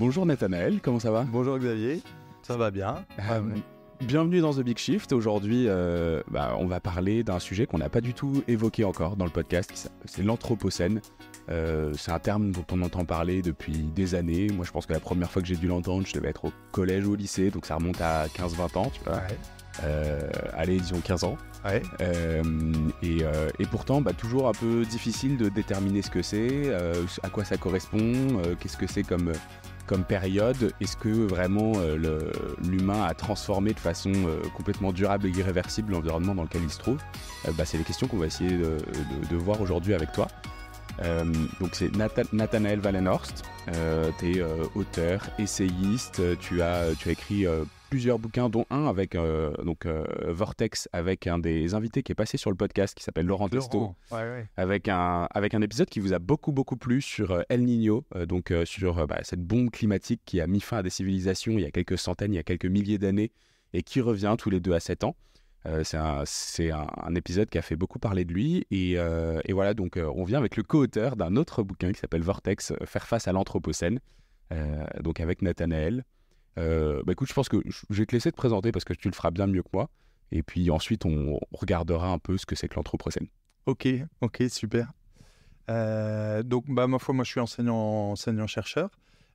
Bonjour Nathanaël, comment ça va Bonjour Xavier, ça va bien. Euh, bienvenue dans The Big Shift. Aujourd'hui, euh, bah, on va parler d'un sujet qu'on n'a pas du tout évoqué encore dans le podcast. C'est l'anthropocène. Euh, c'est un terme dont on entend parler depuis des années. Moi, je pense que la première fois que j'ai dû l'entendre, je devais être au collège ou au lycée, donc ça remonte à 15-20 ans, tu vois. allez, disons 15 ans. Ouais. et, pourtant, bah, toujours un peu difficile de déterminer ce que c'est, à quoi ça correspond, qu'est-ce que c'est comme, comme période Est-ce que vraiment euh, l'humain a transformé de façon euh, complètement durable et irréversible l'environnement dans lequel il se trouve euh, bah, C'est les questions qu'on va essayer de, voir aujourd'hui avec toi. donc c'est Nathanaël Valenhorst, tu es auteur, essayiste, tu as, tu as écrit plusieurs bouquins, dont un avec euh, donc euh, Vortex, avec un des invités qui est passé sur le podcast, qui s'appelle Laurent Testo, avec un avec un épisode qui vous a beaucoup beaucoup plu sur euh, El Niño, donc sur bah, cette bombe climatique qui a mis fin à des civilisations il y a quelques centaines, il y a quelques milliers d'années, et qui revient tous les deux à 7 ans. c'est un, un, épisode qui a fait beaucoup parler de lui. Et, et voilà, donc on vient avec le co-auteur d'un autre bouquin qui s'appelle Vortex, Faire face à l'Anthropocène, donc avec Nathanaël. Euh, bah écoute, je pense que je vais te laisser te présenter parce que tu le feras bien mieux que moi. Et puis ensuite, on regardera un peu ce que c'est que l'anthropocène. Ok, ok, super. Euh, donc, bah, ma foi, moi, je suis enseignant, enseignant chercheur.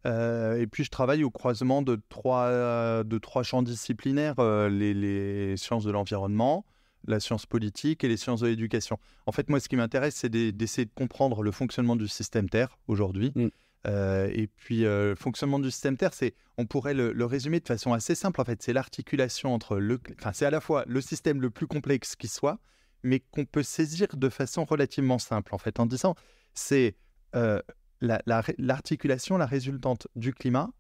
Euh, et puis, je travaille au croisement de trois, de trois champs disciplinaires les, sciences de l'environnement, la science politique et les sciences de l'éducation. En fait, moi, ce qui m'intéresse, c'est d'essayer de comprendre le fonctionnement du système Terre aujourd'hui. Mm. Euh, et puis, euh, le fonctionnement du système Terre, on pourrait le, résumer de façon assez simple. En fait, c'est l'articulation entre le, c'est à la fois le système le plus complexe qui soit, mais qu'on peut saisir de façon relativement simple. En fait, en disant, c'est euh, l'articulation, la résultante du climat,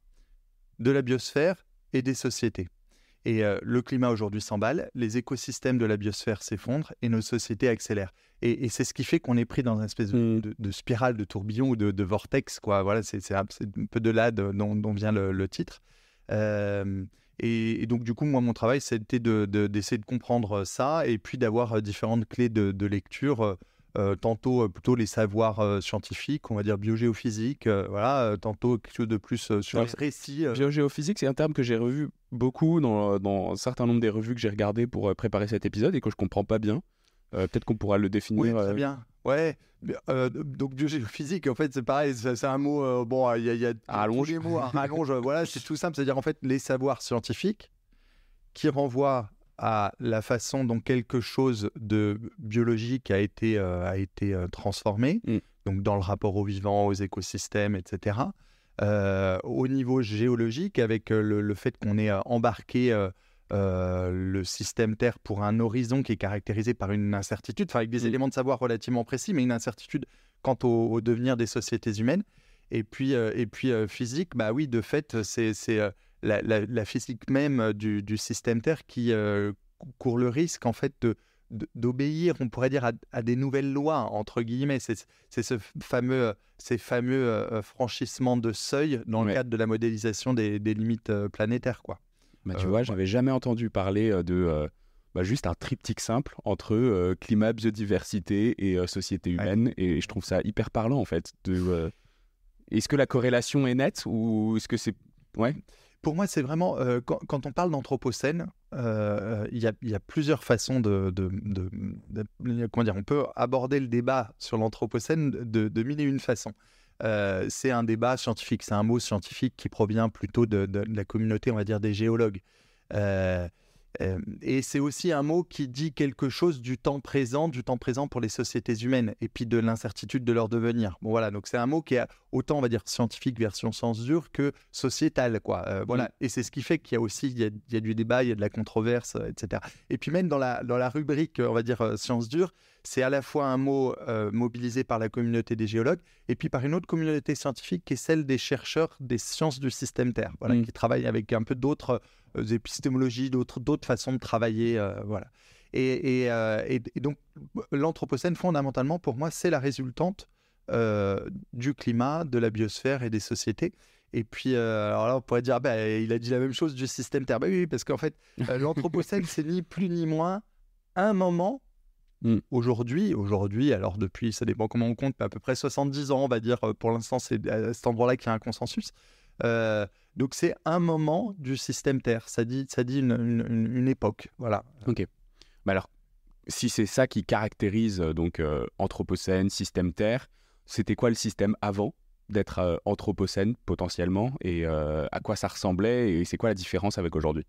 de la biosphère et des sociétés. Et euh, le climat aujourd'hui s'emballe, les écosystèmes de la biosphère s'effondrent et nos sociétés accélèrent. Et, c'est ce qui fait qu'on est pris dans une espèce de, mm. spirale, de tourbillon ou de, vortex. Quoi. Voilà, c'est un, peu de là dont, vient le, titre. Euh, et, et, donc, du coup, moi, mon travail, c'était d'essayer de, comprendre ça et puis d'avoir euh, différentes clés de, lecture euh, tantôt euh, plutôt les savoirs euh, scientifiques, on va dire biogéophysique, voilà, tantôt quelque chose de plus sur les récits. Biogéophysique, c'est un terme que j'ai revu beaucoup dans, un certain nombre des revues que j'ai regardées pour préparer cet épisode et que je comprends pas bien. Peut-être qu'on pourra le définir. Oui, très bien. Ouais. donc biogéophysique, en fait, c'est pareil. C'est un mot. bon, il y a, y a voilà, c'est tout simple. C'est-à-dire en fait les savoirs scientifiques qui renvoient à la façon dont quelque chose de biologique a été, euh, a été euh, transformé, mmh. donc dans le rapport au vivant, aux écosystèmes, etc. Euh, au niveau géologique, avec le, fait qu'on ait embarqué le système Terre pour un horizon qui est caractérisé par une incertitude, enfin avec des mmh. éléments de savoir relativement précis, mais une incertitude quant au, au devenir des sociétés humaines. Et puis, et puis physique, bah oui, de fait, c'est la, physique même euh, du, système Terre qui euh, court le risque en fait d'obéir, on pourrait dire, à, des nouvelles lois, entre guillemets. C'est ce fameux, euh, ces fameux franchissements de seuil dans le cadre de la modélisation des, limites planétaires. Quoi. Bah, tu vois, j'avais jamais entendu parler de bah, juste un triptyque simple entre climat, biodiversité et société humaine. Et je trouve ça hyper parlant, en fait. De, est-ce que la corrélation est nette ou est-ce que c'est. Ouais pour moi, c'est vraiment euh, quand, on parle d'anthropocène, euh, euh, il y, a plusieurs façons de, comment dire. On peut aborder le débat sur l'anthropocène de, mille et une façons. c'est un débat scientifique, c'est un mot scientifique qui provient plutôt de, la communauté, on va dire, des géologues et c'est aussi un mot qui dit quelque chose du temps présent, du temps présent pour les sociétés humaines, et puis de l'incertitude de leur devenir. Bon voilà, donc c'est un mot qui est autant, on va dire, scientifique version censure que sociétal, quoi. Mmh. et c'est ce qui fait qu'il y a aussi, il y a, du débat, il y a de la controverse, etc. Et puis même dans la, dans la rubrique, on va dire, sciences dure. C'est à la fois un mot euh, mobilisé par la communauté des géologues et puis par une autre communauté scientifique qui est celle des chercheurs des sciences du système Terre, voilà, mm. qui travaillent avec un peu d'autres euh, épistémologies, d'autres façons de travailler. Euh, voilà. Et, donc, l'Anthropocène, fondamentalement, pour moi, c'est la résultante du climat, de la biosphère et des sociétés. Et puis, alors là, on pourrait dire, ah ben, il a dit la même chose du système Terre. Ben oui, parce qu'en fait, l'Anthropocène, c'est ni plus ni moins un moment Mmh. Aujourd'hui, aujourd'hui, alors depuis, ça dépend comment on compte, à peu près 70 ans, on va dire, euh, pour l'instant, c'est euh, à cet endroit-là qu'il y a un consensus. Euh, donc c'est un moment du système Terre, ça dit, ça dit une, époque, voilà. Ok. Mais bah alors, si c'est ça qui caractérise donc Anthropocène, système Terre, c'était quoi le système avant d'être Anthropocène potentiellement et à quoi ça ressemblait et c'est quoi la différence avec aujourd'hui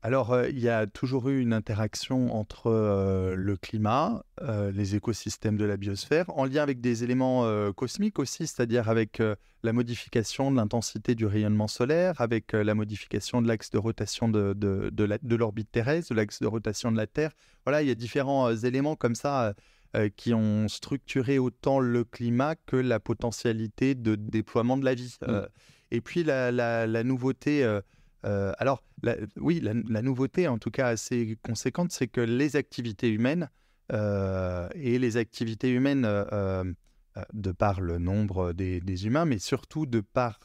alors, il y a toujours eu une interaction entre le climat, les écosystèmes de la biosphère, en lien avec des éléments cosmiques aussi, c'est-à-dire avec la modification de l'intensité du rayonnement solaire, avec la modification de l'axe de rotation de, l'orbite terrestre, de l'axe de rotation de la Terre. Voilà, il y a différents éléments comme ça qui ont structuré autant le climat que la potentialité de déploiement de la vie. Mmh. et puis, la nouveauté euh, alors, oui, la, nouveauté, en tout cas assez conséquente, c'est que les activités humaines euh, et les activités humaines, euh, de par le nombre des, humains, mais surtout de par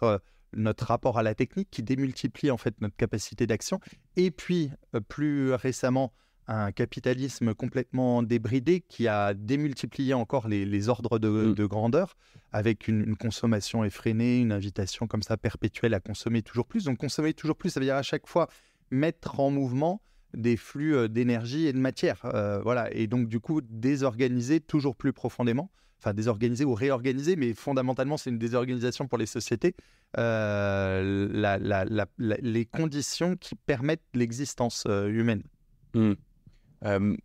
notre rapport à la technique qui démultiplie en fait notre capacité d'action, et puis plus récemment un capitalisme complètement débridé qui a démultiplié encore les, ordres mm. de, grandeur avec une, consommation effrénée, une invitation comme ça perpétuelle à consommer toujours plus. Donc consommer toujours plus, ça veut dire à chaque fois mettre en mouvement des flux euh, d'énergie et de matière. Euh, voilà. Et donc du coup, désorganiser toujours plus profondément enfin désorganiser ou réorganiser, mais fondamentalement c'est une désorganisation pour les sociétés, euh, les conditions qui permettent l'existence humaine. Mm. Euh,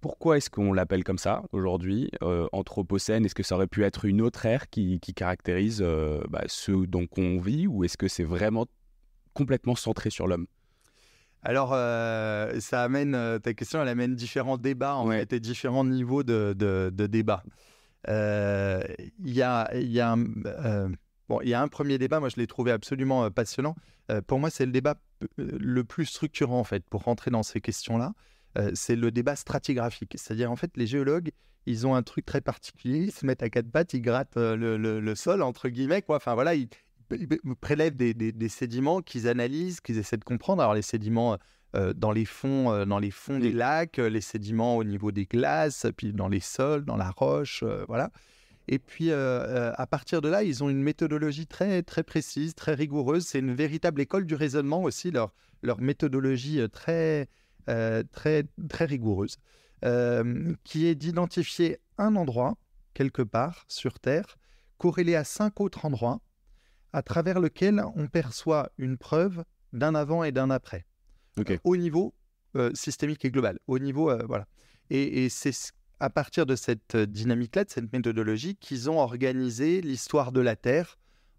pourquoi est-ce qu'on l'appelle comme ça aujourd'hui euh, Anthropocène, est-ce que ça aurait pu être une autre ère qui, caractérise euh, bah, ce dont on vit ou est-ce que c'est vraiment complètement centré sur l'homme alors, ça amène, ta question, elle amène différents débats, en fait, et différents niveaux de, débats. débat. Il y, a, y, a, un premier débat, moi je l'ai trouvé absolument passionnant. pour moi, c'est le débat le plus structurant, en fait, pour rentrer dans ces questions-là. Euh, c'est le débat stratigraphique. C'est-à-dire, en fait, les géologues, ils ont un truc très particulier. Ils se mettent à quatre pattes, ils grattent euh, le, sol, entre guillemets. Quoi. Enfin, voilà, ils, prélèvent des, sédiments qu'ils analysent, qu'ils essaient de comprendre. Alors, les sédiments. Euh, dans les fonds, dans les fonds des lacs, les sédiments au niveau des glaces, puis dans les sols, dans la roche, voilà. Et puis à partir de là, ils ont une méthodologie très très précise, très rigoureuse. C'est une véritable école du raisonnement aussi leur méthodologie très euh, très, très rigoureuse, euh, qui est d'identifier un endroit, quelque part, sur Terre, corrélé à cinq autres endroits, à travers lequel on perçoit une preuve d'un avant et d'un après, euh, au niveau systémique et global, au niveau... voilà. Et, c'est à partir de cette dynamique-là, de cette méthodologie, qu'ils ont organisé l'histoire de la Terre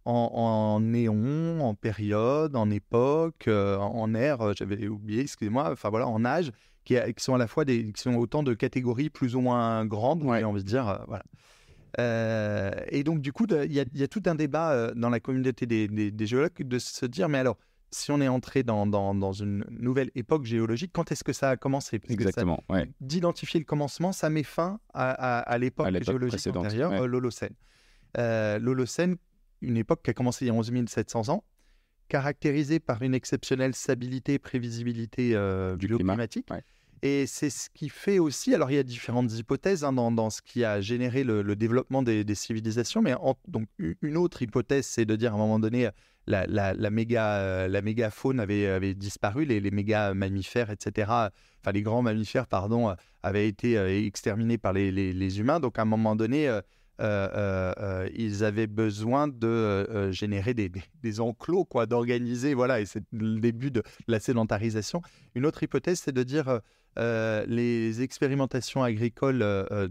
en, néon, en période, en époque, euh, en ère, euh, j'avais oublié, excusez-moi, enfin voilà, en âge, qui, sont à la fois des, qui sont autant de catégories plus ou moins grandes, ouais. j'ai envie de dire, euh, voilà. et donc du coup, il y, a tout un débat dans la communauté des, géologues de se dire, mais alors, si on est entré dans, dans, une nouvelle époque géologique, quand est-ce que ça a commencé Exactement. D'identifier le commencement, ça met fin à, à, à l'époque géologique antérieure, l'Holocène. L'Holocène une époque qui a commencé il y a 11 700 ans, caractérisée par une exceptionnelle stabilité et prévisibilité euh, du climat. climatique. Et c'est ce qui fait aussi, alors il y a différentes hypothèses hein, dans, ce qui a généré le, développement des, civilisations, mais donc une autre hypothèse, c'est de dire à un moment donné, la, la, méga, la méga euh, faune avait, avait disparu, les, les, méga mammifères, etc., enfin les grands mammifères, pardon, euh, avaient été exterminés par les, les humains, donc à un moment donné, euh, euh, euh, ils avaient besoin de générer des, enclos, quoi, d'organiser, voilà, et c'est le début de la sédentarisation. Une autre hypothèse, c'est de dire euh, les expérimentations agricoles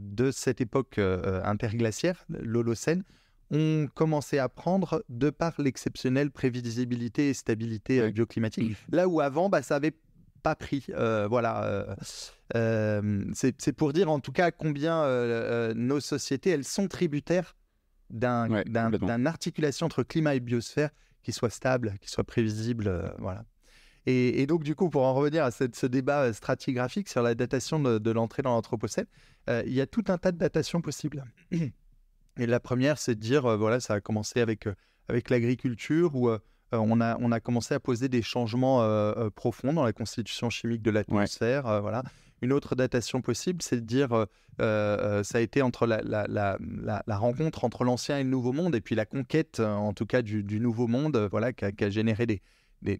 de cette époque interglaciaire, l'Holocène, ont commencé à prendre de par l'exceptionnelle prévisibilité et stabilité bioclimatique. Mmh. Là où avant, bah, ça avait pris. Euh, voilà. Euh, euh, c'est pour dire en tout cas combien nos sociétés, elles sont tributaires d'une articulation entre climat et biosphère qui soit stable, qui soit prévisible. voilà. Et, donc, du coup, pour en revenir à cette, ce débat stratigraphique sur la datation de, l'entrée dans l'Anthropocène, il y a tout un tas de datations possibles. Et la première, c'est de dire, voilà, ça a commencé avec, avec l'agriculture, ou euh, on, a, commencé à poser des changements euh, euh, profonds dans la constitution chimique de l'atmosphère. voilà. Une autre datation possible, c'est de dire ça a été entre la, rencontre entre l'ancien et le nouveau monde, et puis la conquête, en tout cas, du, nouveau monde, voilà, qui a, généré des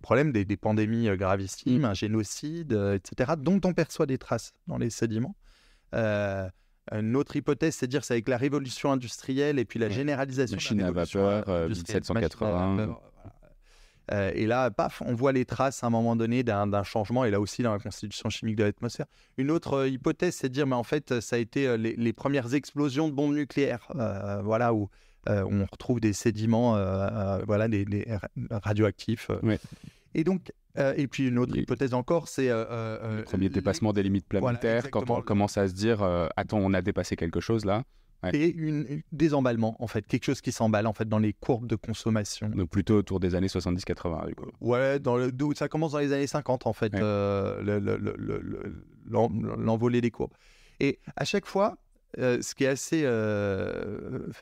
problèmes, des, pandémies gravissimes, mmh. un génocide, etc., dont on perçoit des traces dans les sédiments. Une autre hypothèse, c'est de dire c'est avec la révolution industrielle et puis la généralisation. De euh, machine à vapeur, 1780. Euh, et là, paf, on voit les traces à un moment donné d'un changement, et là aussi dans la constitution chimique de l'atmosphère. Une autre euh, hypothèse, c'est de dire, mais en fait, ça a été les, premières explosions de bombes nucléaires, voilà, où, on retrouve des sédiments voilà, des, radioactifs. Oui. Et donc, euh, et puis une autre hypothèse encore, c'est euh, euh, le premier dépassement des limites planétaires quand on commence à se dire attends, on a dépassé quelque chose là. Et une, désemballement, en fait, quelque chose qui s'emballe en fait dans les courbes de consommation. Donc plutôt autour des années 70-80, du coup. Ouais, dans ça commence dans les années 50, en fait, l'envolée des courbes. Et à chaque fois, ce qui est assez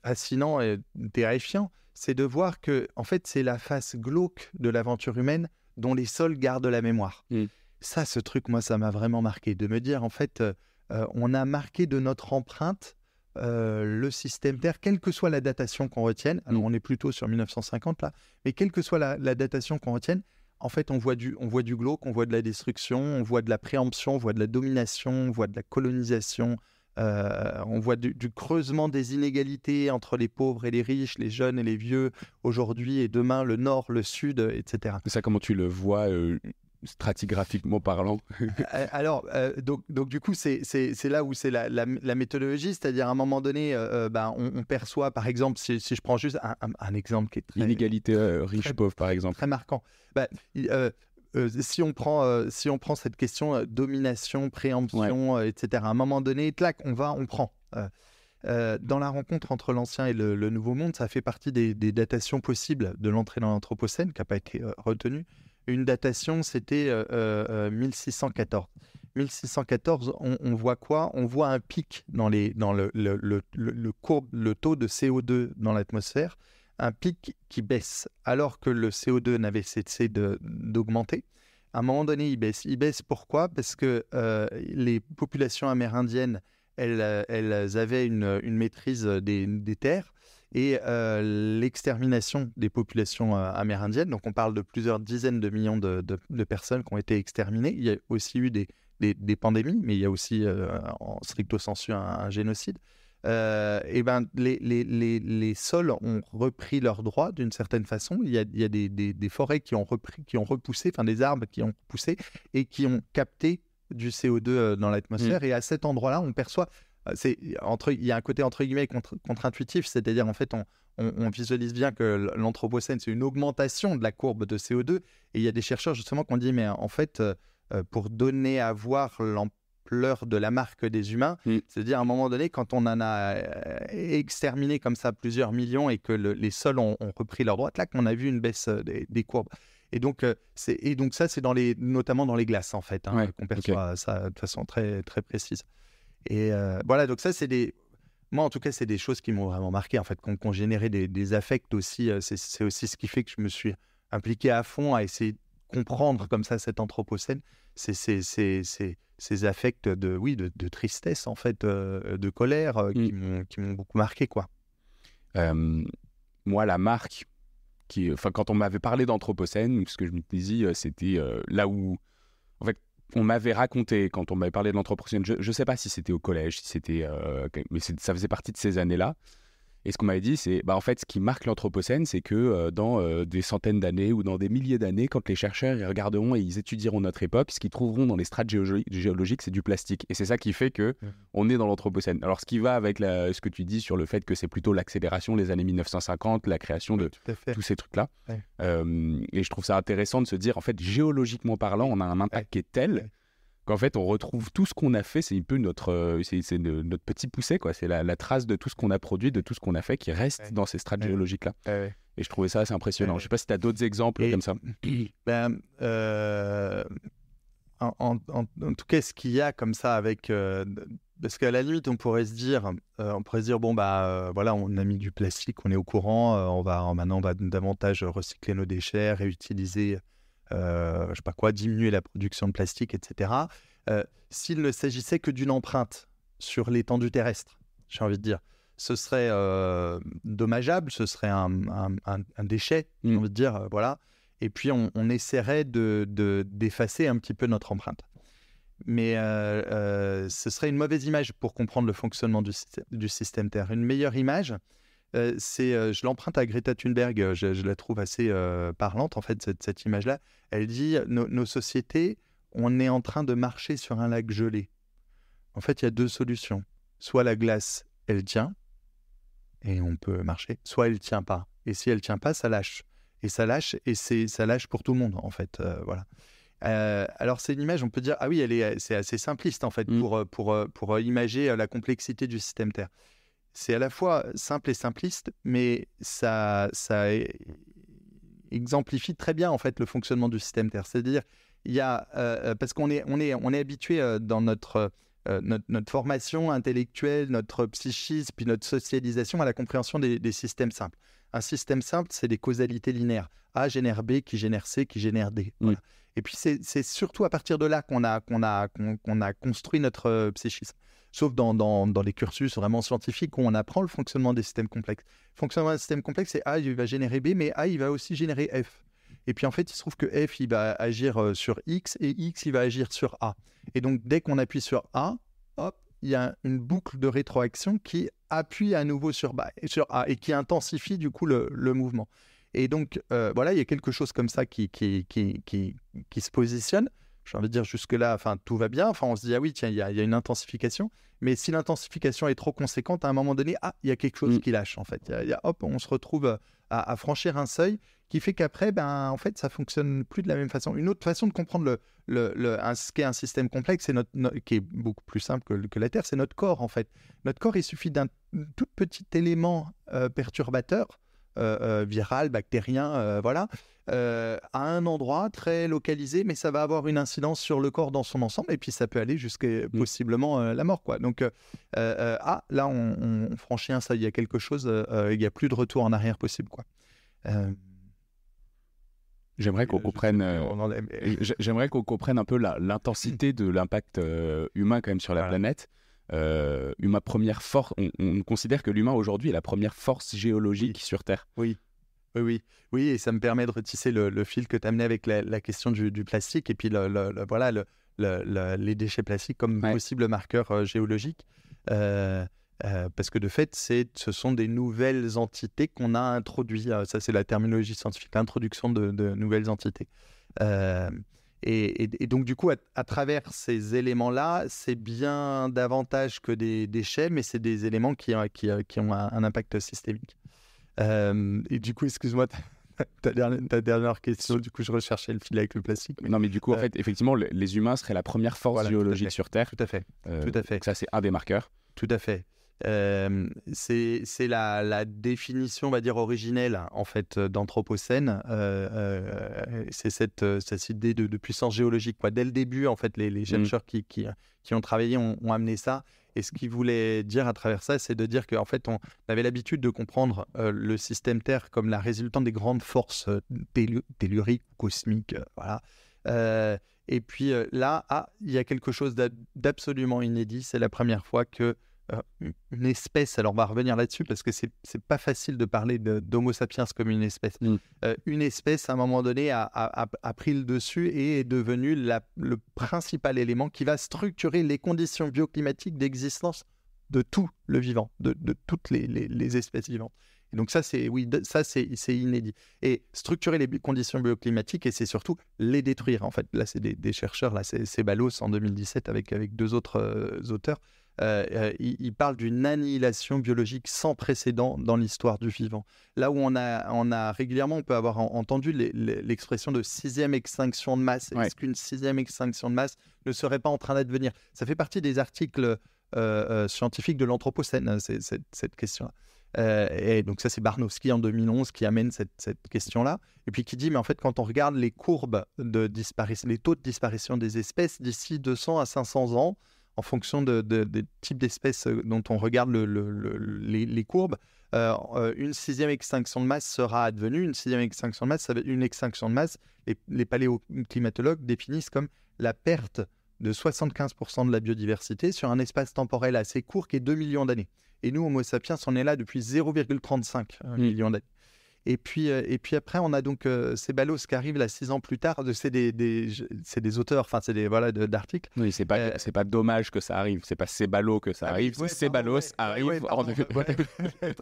fascinant et terrifiant, c'est de voir que, en fait, c'est la face glauque de l'aventure humaine dont les sols gardent la mémoire. Mm. Ça, ce truc, moi, ça m'a vraiment marqué, de me dire, en fait, euh, euh, on a marqué de notre empreinte euh, le système Terre, quelle que soit la datation qu'on retienne, alors mm. on est plutôt sur 1950 là, mais quelle que soit la, datation qu'on retienne, en fait, on voit du, on voit du glauque, on voit de la destruction, on voit de la préemption, on voit de la domination, on voit de la colonisation, euh, on voit du, creusement des inégalités entre les pauvres et les riches, les jeunes et les vieux, aujourd'hui et demain, le nord, le sud, euh, etc. Ça, comment tu le vois euh, stratigraphiquement parlant Alors, donc, donc du coup, c'est là où c'est la, la, méthodologie, c'est-à-dire à un moment donné, ben, on, perçoit, par exemple, si, je prends juste un, exemple qui est très... Inégalité riche-pauvre, par exemple. Très marquant. Ben, euh, si, on prend, euh, si on prend cette question euh, domination, préemption, etc., à un moment donné, là on va, on prend. dans la rencontre entre l'ancien et le, nouveau monde, ça fait partie des, datations possibles de l'entrée dans l'Anthropocène qui n'a pas été retenue. Une datation, c'était 1614. 1614, on, on voit quoi On voit un pic dans, les, dans le, le, le, le, courbe, le taux de CO2 dans l'atmosphère un pic qui baisse, alors que le CO2 n'avait cessé d'augmenter. À un moment donné, il baisse. Il baisse pourquoi Parce que euh, les populations amérindiennes, elles, avaient une, maîtrise des, terres et euh, l'extermination des populations euh, amérindiennes, donc on parle de plusieurs dizaines de millions de, personnes qui ont été exterminées. Il y a aussi eu des, pandémies, mais il y a aussi, en stricto sensu, un génocide. Euh, et ben, les, les, les, les, sols ont repris leurs droits d'une certaine façon. Il y a, il y a des, des, forêts qui ont, repris, qui ont repoussé, enfin des arbres qui ont poussé et qui ont capté du CO2 euh, dans l'atmosphère. Mm. Et à cet endroit-là, on perçoit euh, c'est entre il y a un côté entre guillemets contre-intuitif, contre intuitif cest à dire en fait on, on, visualise bien que l'anthropocène c'est une augmentation de la courbe de CO2 et il y a des chercheurs justement qui ont dit mais en fait pour donner à voir pleurs de la marque des humains. C'est-à-dire, mm. à un moment donné, quand on en a euh, exterminé comme ça plusieurs millions et que les sols ont, repris leur droite, là, qu'on a vu une baisse euh, des, courbes. Et donc, euh, c'est, et donc ça, c'est dans les, notamment dans les glaces, en fait, hein, qu'on perçoit ça de façon très, très précise. Et voilà, donc ça, c'est des. Moi, en tout cas, c'est des choses qui m'ont vraiment marqué, en fait, qu'on, qu'on généré des, affects aussi. C'est, aussi ce qui fait que je me suis impliqué à fond à essayer de comprendre comme ça cet anthropocène. c'est, c'est ces affects de, oui, de, tristesse, en fait, euh, de colère, euh, mmh. qui m'ont beaucoup marqué, quoi. moi, la marque, qui, euh, enfin, quand on m'avait parlé d'Anthropocène, ce que je me disais c'était là où, en fait, on m'avait raconté quand on m'avait parlé de l'Anthropocène. Je ne sais pas si c'était au collège, si c'était, mais ça faisait partie de ces années-là. Et ce qu'on m'avait dit, c'est bah, en fait, ce qui marque l'Anthropocène, c'est que euh, dans euh, des centaines d'années ou dans des milliers d'années, quand les chercheurs y regarderont et ils étudieront notre époque, ce qu'ils trouveront dans les strates géologiques, c'est du plastique. Et c'est ça qui fait que mmh. on est dans l'Anthropocène. Alors, ce qui va avec ce que tu dis sur le fait que c'est plutôt l'accélération, des années 1950, la création de tous ces trucs-là. Euh, et je trouve ça intéressant de se dire, en fait, géologiquement parlant, on a un impact qui est tel qu'en fait on retrouve tout ce qu'on a fait, c'est un peu notre, euh, c'est, notre petit poussé, quoi. C'est la, trace de tout ce qu'on a produit, de tout ce qu'on a fait qui reste dans ces strates géologiques-là. Et je trouvais ça assez impressionnant. Je sais pas si tu as d'autres exemples comme ça. Ben, euh, en, tout cas, ce qu'il y a comme ça avec. Euh, parce qu'à la limite, on pourrait se dire, on pourrait dire, bon bah voilà, on a mis du plastique, on est au courant, on va maintenant on va davantage recycler nos déchets, réutiliser euh, je sais pas quoi, diminuer la production de plastique, etc. Euh, s'il ne s'agissait que d'une empreinte sur l'étendue terrestre, j'ai envie de dire, ce serait euh, dommageable, ce serait un, déchet, j'ai mm. envie de dire, voilà. Et puis on, essaierait d'effacer de, un petit peu notre empreinte. Mais ce serait une mauvaise image pour comprendre le fonctionnement du, du système Terre. Une meilleure image, c'est, je l'emprunte à Greta Thunberg, je, la trouve assez parlante en fait, cette, cette image-là. Elle dit Nos sociétés, on est en train de marcher sur un lac gelé. En fait, il y a deux solutions. Soit la glace, elle tient, et on peut marcher, soit elle tient pas. Et si elle tient pas, ça lâche. Et ça lâche, et c'est ça lâche pour tout le monde, en fait. voilà. alors c'est une image, on peut dire, ah oui, elle est, c'est assez simpliste en fait mmh. pour, pour, pour imager la complexité du système Terre c'est à la fois simple et simpliste, mais ça, ça exemplifie très bien en fait le fonctionnement du système Terre. C'est-à-dire, il y a, euh, euh, parce qu'on est, on est, on est habitué euh, dans notre, notre, formation intellectuelle, notre psychisme, puis notre socialisation à la compréhension des, systèmes simples. Un système simple, c'est des causalités linéaires. A génère B qui génère C qui génère D. Et puis c'est surtout à partir de là qu'on a, a, a construit notre euh, psychisme. Sauf dans, les cursus vraiment scientifiques où on apprend le fonctionnement des systèmes complexes. Le fonctionnement des système complexe, c'est A, il va générer B, mais A, il va aussi générer F. Et puis en fait, il se trouve que F, il va agir euh, sur X et X, il va agir sur A. Et donc, dès qu'on appuie sur A, hop, il y a une boucle de rétroaction qui appuie à nouveau sur, A et qui intensifie du coup le, le mouvement. Et donc, euh, voilà, il y a quelque chose comme ça qui, qui, qui, qui, se positionne. J'ai envie de dire jusque-là, enfin, tout va bien. Enfin, on se dit, ah oui, tiens, il y, a une intensification. Mais si l'intensification est trop conséquente, à un moment donné, ah, il y a quelque chose mm. qui lâche, en fait. y a, hop, on se retrouve à, franchir un seuil qui fait qu'après, ben, en fait, ça fonctionne plus de la même façon. Une autre façon de comprendre le, le, le un, ce qu'est un système complexe, notre, qui est beaucoup plus simple que, la Terre, c'est notre corps, en fait. Notre corps, il suffit d'un tout petit élément euh, perturbateur euh, euh, viral, bactérien, euh, voilà, à un endroit très localisé, mais ça va avoir une incidence sur le corps dans son ensemble, et puis ça peut aller jusqu'à mm. possiblement la mort, quoi. Donc, ah, là, on, franchit un ça, il y a quelque chose, il n'y a plus de retour en arrière possible, quoi. J'aimerais qu'on comprenne, j'aimerais qu'on comprenne un peu l'intensité de l'impact humain quand même sur la planète. Euh, première force. On, considère que l'humain aujourd'hui est la première force géologique sur Terre. Oui. Oui, oui, et ça me permet de retisser le, fil que tu amenais avec la, question du, plastique et puis le, voilà les déchets plastiques comme possible marqueur euh, géologique. Euh, parce que de fait, ce sont des nouvelles entités qu'on a introduites. Ça, c'est la terminologie scientifique, l'introduction de, de, nouvelles entités. Et, donc, du coup, à, travers ces éléments-là, c'est bien davantage que des déchets, mais c'est des éléments qui, euh, euh, ont un, impact systémique. Euh, et du coup, excuse-moi. Ta dernière, question, du coup, je recherchais le filet avec le plastique. Non, mais du coup, en fait, effectivement, les, humains seraient la première force géologique sur Terre. Tout à fait. tout à fait. ça, c'est un des marqueurs. Tout à fait c'est la, définition, on va dire, originelle, en fait, euh, d'Anthropocène. Euh, euh, c'est cette, idée de, puissance géologique. Quoi. Dès le début, en fait, les, mmh. chercheurs qui, ont travaillé ont, amené ça. Et ce qu'ils voulaient dire à travers ça, c'est de dire qu'en fait, on avait l'habitude de comprendre le système Terre comme la résultante des grandes forces telluriques, cosmiques, voilà. et puis là, ah, il y a quelque chose d'absolument inédit. C'est la première fois que euh, une espèce, alors on va revenir là-dessus parce que c'est pas facile de parler d'Homo sapiens comme une espèce. Mm. Euh, une espèce, à un moment donné, a, pris le dessus et est devenue le principal élément qui va structurer les conditions bioclimatiques d'existence de tout le vivant, de, toutes les, espèces vivantes. Et donc ça, c'est oui, ça c'est inédit. Et structurer les conditions bioclimatiques, et c'est surtout les détruire. En fait, là, c'est des, chercheurs, là, c'est Balos en 2017 avec, deux autres euh, auteurs. Euh, euh, il, parle d'une annihilation biologique sans précédent dans l'histoire du vivant. Là où on a, on a régulièrement, on peut avoir entendu l'expression de sixième extinction de masse. Est-ce qu'une sixième extinction de masse ne serait pas en train d'advenir Ça fait partie des articles euh, scientifiques de l'Anthropocène, hein, cette question-là. et donc ça, c'est Barnowski en 2011 qui amène cette, cette question-là. Et puis qui dit, mais en fait, quand on regarde les courbes de disparition, les taux de disparition des espèces d'ici 200 à 500 ans, en fonction des types d'espèces euh, dont on regarde les, courbes. Euh, euh, une sixième extinction de masse sera advenue. Une sixième extinction de masse, ça veut une extinction de masse. Les, paléoclimatologues définissent comme la perte de 75% de la biodiversité sur un espace temporel assez court qui est 2 millions d'années. Et nous, Homo sapiens, on est là depuis 0,35 ah millions d'années. Et puis, euh, et puis après, on a donc euh, ces ballots qui arrive là six ans plus tard. C'est des, des, des auteurs, enfin, c'est des voilà d'articles. Oui, c'est pas, euh, c'est pas dommage que ça arrive. C'est pas ces que ça ah arrive. Ouais, ah arrive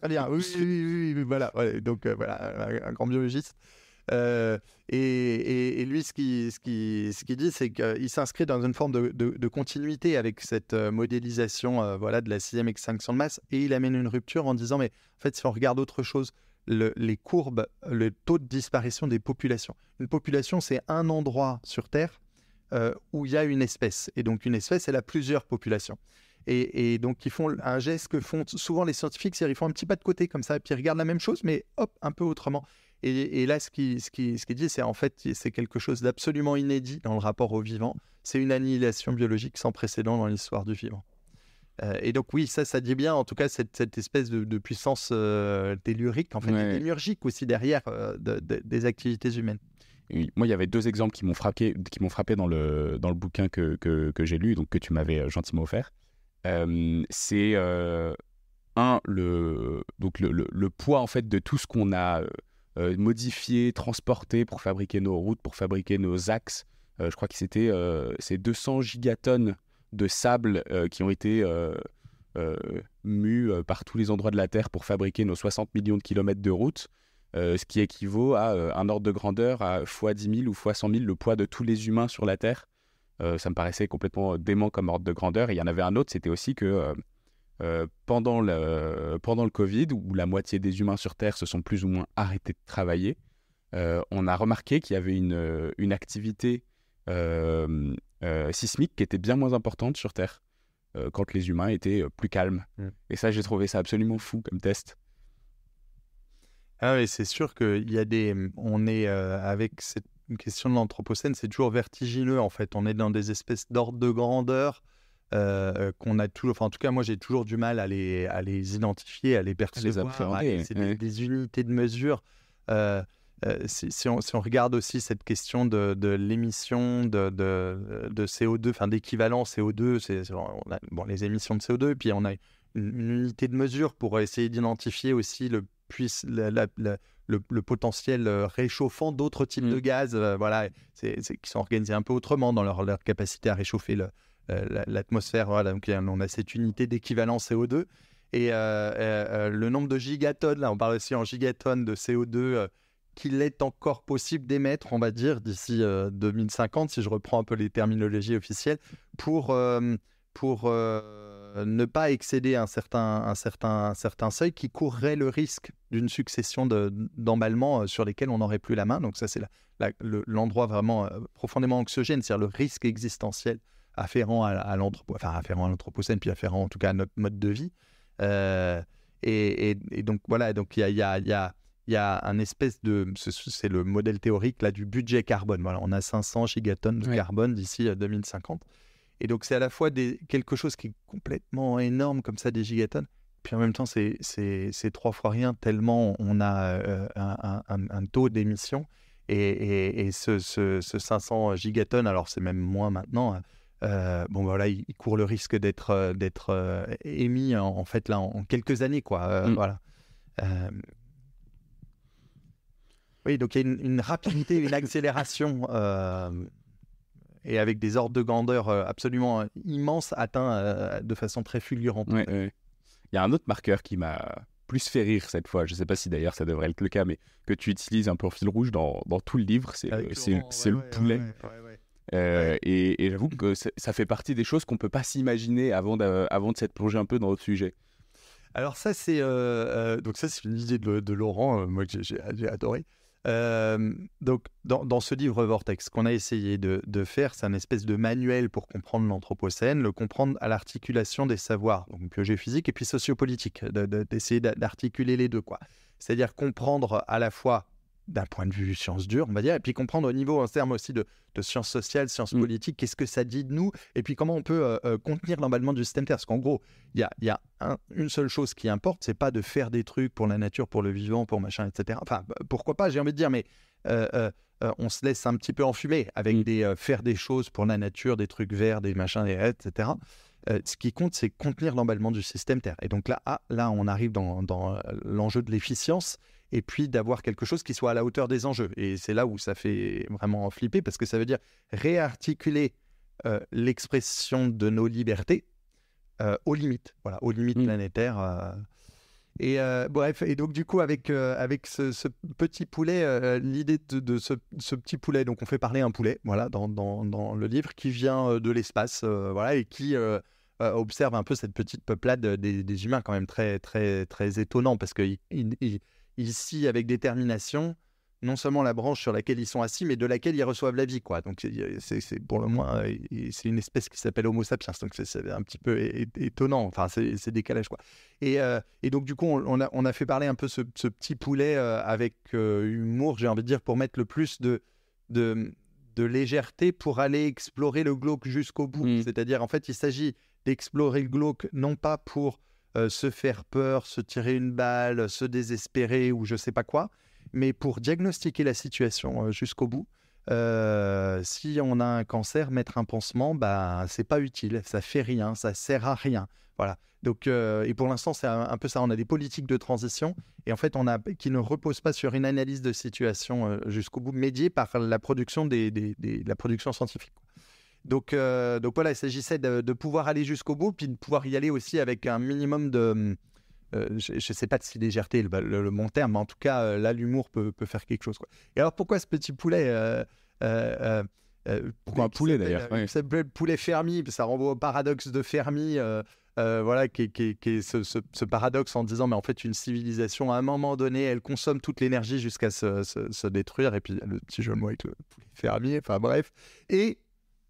très bien. Oui, oui, oui, voilà. donc euh, voilà, un grand biologiste. et, et, lui, ce qu'il ce qui, ce qui dit, c'est qu'il s'inscrit dans une forme de, de, continuité avec cette modélisation voilà, de la sixième extinction de masse. Et il amène une rupture en disant, mais en fait, si on regarde autre chose, les courbes, le taux de disparition des populations. Une population, c'est un endroit sur Terre euh, où il y a une espèce. Et donc une espèce, elle a plusieurs populations. Et, et, donc ils font un geste que font souvent les scientifiques, c'est-à-dire ils font un petit pas de côté comme ça, puis ils regardent la même chose, mais hop, un peu autrement. Et, et là, ce qui, ce qui, ce qui dit, c'est en fait, c'est quelque chose d'absolument inédit dans le rapport au vivant. C'est une annihilation biologique sans précédent dans l'histoire du vivant et donc oui, ça, ça dit bien en tout cas cette, espèce de, puissance tellurique, en fait, ouais. aussi derrière des activités humaines. moi, il y avait deux exemples qui m'ont frappé, qui m'ont frappé dans le dans le bouquin que, que, j'ai lu, donc que tu m'avais gentiment offert. c'est un le donc le, le, poids en fait de tout ce qu'on a modifié, transporté pour fabriquer nos routes, pour fabriquer nos axes. je crois que c'était 200 gigatonnes de sable euh, qui ont été euh, euh, mus par tous les endroits de la Terre pour fabriquer nos 60 millions de kilomètres de route, ce qui équivaut à un ordre de grandeur à fois 10 000 ou fois 100 000 le poids de tous les humains sur la Terre. ça me paraissait complètement dément comme ordre de grandeur. il y en avait un autre, c'était aussi que pendant, le, pendant le Covid, où la moitié des humains sur Terre se sont plus ou moins arrêtés de travailler, on a remarqué qu'il y avait une, une activité euh, sismique qui était bien moins importante sur Terre euh, quand les humains étaient euh, plus calmes. Mm. Et ça, j'ai trouvé ça absolument fou comme test. Ah oui, c'est sûr qu'il y a des. On est avec cette question de l'anthropocène, c'est toujours vertigineux en fait. On est dans des espèces d'ordre de grandeur qu'on a toujours. en tout cas, moi, j'ai toujours du mal à les, à les identifier, à les percevoir. c'est des, unités de mesure. Euh, si, on, regarde aussi cette question de, de l'émission de, de, CO2, enfin d'équivalent CO2, bon, les émissions de CO2, et puis on a une, unité de mesure pour essayer d'identifier aussi le, puisse, le, potentiel euh, réchauffant d'autres types de mmh. gaz, euh, voilà, qui sont organisés un peu autrement dans leur, leur capacité à réchauffer l'atmosphère. Voilà, donc on a cette unité d'équivalent CO2 et le nombre de gigatonnes, là on parle aussi en gigatonnes de CO2 qu'il est encore possible d'émettre, on va dire, d'ici 2050, euh, si je reprends un peu les terminologies officielles, pour, euh, pour euh, ne pas excéder un certain, un, certain, certain seuil qui courrait le risque d'une succession d'emballements sur lesquels on n'aurait plus la main. Donc ça, c'est l'endroit vraiment profondément anxiogène, c'est-à-dire le risque existentiel afférent à, l'anthropocène, puis afférent en tout cas à notre mode de vie. Et, donc voilà, donc il y a il y a un espèce de. C'est le modèle théorique là du budget carbone. Voilà, on a 500 gigatonnes de carbone d'ici 2050. Euh, et donc, c'est à la fois des, quelque chose qui est complètement énorme, comme ça, des gigatonnes. Puis en même temps, c'est trois fois rien, tellement on a euh, un, taux d'émission. Et, ce, 500 gigatonnes, alors c'est même moins maintenant, hein, euh, bon voilà, il, court le risque d'être d'être émis en, fait là en, quelques années quoi. Mm. Voilà. Oui, donc il y a une, rapidité, une accélération euh, et avec des ordres de grandeur euh, absolument immenses atteints euh, de façon très fulgurante. Il y a un autre marqueur qui m'a plus fait rire cette fois. Je ne sais pas si d'ailleurs ça devrait être le cas, mais que tu utilises un profil rouge dans, tout le livre, c'est le, le, poulet. et, j'avoue que ça fait partie des choses qu'on ne peut pas s'imaginer avant, avant de s'être plongé un peu dans votre sujet. Alors ça c'est donc ça c'est une idée de, Laurent, moi que j'ai adoré donc, dans, ce livre Vortex, ce qu'on a essayé de, faire, c'est un espèce de manuel pour comprendre l'Anthropocène, le comprendre à l'articulation des savoirs, donc physique et puis sociopolitique, d'essayer d'articuler les deux. quoi. C'est-à-dire comprendre à la fois d'un point de vue sciences dures, on va dire, et puis comprendre au niveau en hein, termes aussi de, sciences sociales, sciences mm. politiques, qu'est-ce que ça dit de nous, et puis comment on peut euh, euh, contenir l'emballement du système Terre. Parce qu'en gros, il y a, une seule chose qui importe, c'est pas de faire des trucs pour la nature, pour le vivant, pour machin, etc. Enfin, euh, pourquoi pas, j'ai envie de dire, mais on se laisse un petit peu enfumer avec mm. des faire des choses pour la nature, des trucs verts, des machins, etc. ce qui compte, c'est contenir l'emballement du système Terre. Et donc là, ah, là on arrive dans l'enjeu de l'efficience et puis d'avoir quelque chose qui soit à la hauteur des enjeux. Et c'est là où ça fait vraiment flipper, parce que ça veut dire réarticuler euh, l'expression de nos libertés euh, aux limites, voilà, aux limites mmh. planétaires. Euh. et bref, et donc du coup avec avec ce, petit poulet, l'idée de, ce, petit poulet, donc on fait parler un poulet, voilà, dans, dans, dans le livre qui vient de l'espace, voilà, et qui observe un peu cette petite peuplade des, humains quand même très très très étonnant parce que il, ici avec détermination non seulement la branche sur laquelle ils sont assis, mais de laquelle ils reçoivent la vie. Quoi. Donc, c'est pour le moins, euh, c'est une espèce qui s'appelle Homo sapiens. Donc, c'est un petit peu étonnant. Enfin, c'est décalage. Quoi. Et, euh, donc, du coup, on a, on a, fait parler un peu ce, petit poulet euh, avec humour, j'ai envie de dire, pour mettre le plus de, de, de légèreté pour aller explorer le glauque jusqu'au bout. Mm. C'est-à-dire, en fait, il s'agit d'explorer le glauque non pas pour euh, se faire peur, se tirer une balle, euh, se désespérer ou je sais pas quoi. Mais pour diagnostiquer la situation euh, jusqu'au bout, si on a un cancer, mettre un pansement, bah, c'est pas utile, ça fait rien, ça sert à rien. Voilà. Donc, et pour l'instant, c'est un, peu ça. On a des politiques de transition et en fait, on a qui ne reposent pas sur une analyse de situation jusqu'au bout, médiée par la production la production scientifique. Donc, euh, donc voilà, il s'agissait de, pouvoir aller jusqu'au bout, puis de pouvoir y aller aussi avec un minimum de. Hum, euh, je ne sais pas si légèreté le, le, terme, mais en tout cas, euh, là, l'humour peut, faire quelque chose. Quoi. Et alors, pourquoi ce petit poulet Pourquoi un poulet d'ailleurs c'est le poulet Fermi, ça renvoie au paradoxe de Fermi. voilà, qui, est ce, paradoxe en disant, mais en fait, une civilisation, à un moment donné, elle consomme toute l'énergie jusqu'à se, détruire, et puis le petit jeu de mots avec le poulet fermi enfin bref. Et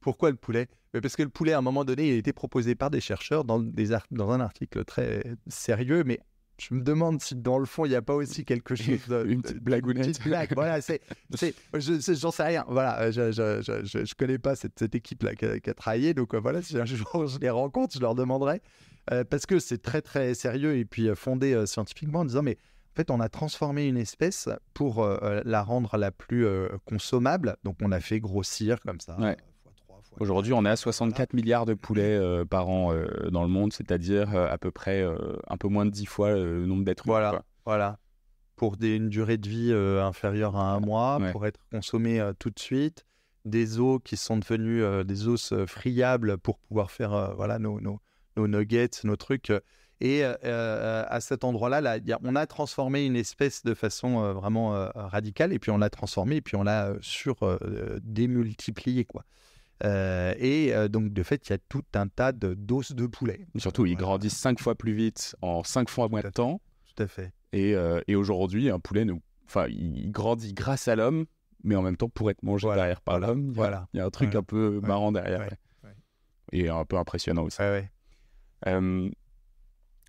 pourquoi le poulet Parce que le poulet, à un moment donné, il a été proposé par des chercheurs dans, des dans un article très sérieux, mais je me demande si dans le fond il n'y a pas aussi quelque chose de, une petite une petite blague voilà c'est j'en sais rien voilà euh, je je, connais pas cette, équipe là qui a, travaillé donc euh, voilà si un jour je les rencontre je leur demanderai euh, parce que c'est très très sérieux et puis fondé scientifiquement en disant mais en fait on a transformé une espèce pour la rendre la plus consommable donc on a fait grossir comme ça ouais. Aujourd'hui, on est à 64 ah. milliards de poulets euh, par an euh, dans le monde, c'est-à-dire euh, à peu près un peu moins de 10 fois le nombre d'êtres voilà, humains. Voilà. Pour une durée de vie inférieure à un mois, pour être consommé tout de suite, des os qui sont devenus des os friables pour pouvoir faire voilà, nos, nos, nos, nuggets, nos trucs. Et à cet endroit-là, on a transformé une espèce de façon vraiment radicale, et puis on l'a transformée, et puis on l'a sur démultiplié. Quoi. Euh, et euh, donc, de fait, il y a tout un tas de doses de poulet. Surtout, ils grandissent cinq fois plus vite en cinq fois moins de temps. Tout à fait. Et, euh, et aujourd'hui, un poulet, nous, il grandit grâce à l'homme, mais en même temps, pour être mangé derrière par l'homme, voilà. il y a un truc un peu marrant derrière. Et un peu impressionnant aussi. dans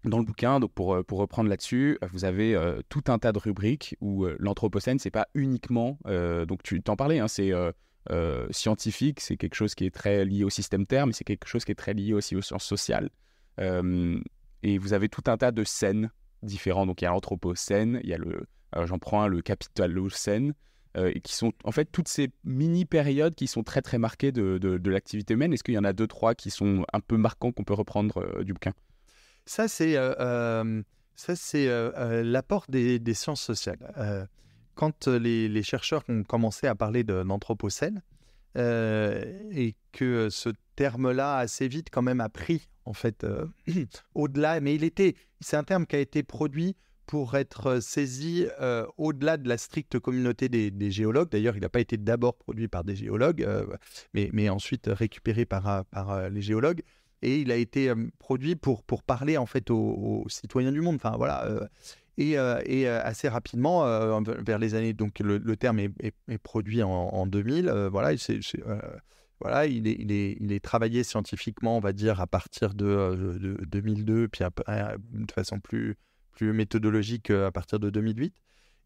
le bouquin, donc pour, pour reprendre là-dessus, vous avez tout un tas de rubriques où l'anthropocène, c'est pas uniquement. donc tu t'en parlais, hein, c'est euh, scientifique, c'est quelque chose qui est très lié au système terre, mais c'est quelque chose qui est très lié aussi aux sciences sociales. Euh, et vous avez tout un tas de scènes différentes. Donc il y a l'anthropocène, il y a le, euh, j'en prends un, le capitalocène, et qui sont en fait toutes ces mini-périodes qui sont très très marquées de, de, de l'activité humaine. Est-ce qu'il y en a deux, trois qui sont un peu marquants qu'on peut reprendre du bouquin Ça, c'est. Ça, c'est l'apport des, des, sciences sociales quand euh, les, chercheurs ont commencé à parler d'anthropocène, euh, et que euh, ce terme-là assez vite quand même a pris en fait euh, au-delà, mais il était, c'est un terme qui a été produit pour être saisi au-delà de la stricte communauté des, géologues. D'ailleurs, il n'a pas été d'abord produit par des géologues, mais, ensuite récupéré par, par les géologues. Et il a été produit pour, pour parler en fait aux, aux, citoyens du monde. Enfin voilà, et, euh, euh, assez rapidement, euh, vers les années, donc le, terme est, produit en, 2000, voilà, voilà, il est, il, est, travaillé scientifiquement, on va dire, à partir de, 2002, puis de façon plus, plus méthodologique à partir de 2008.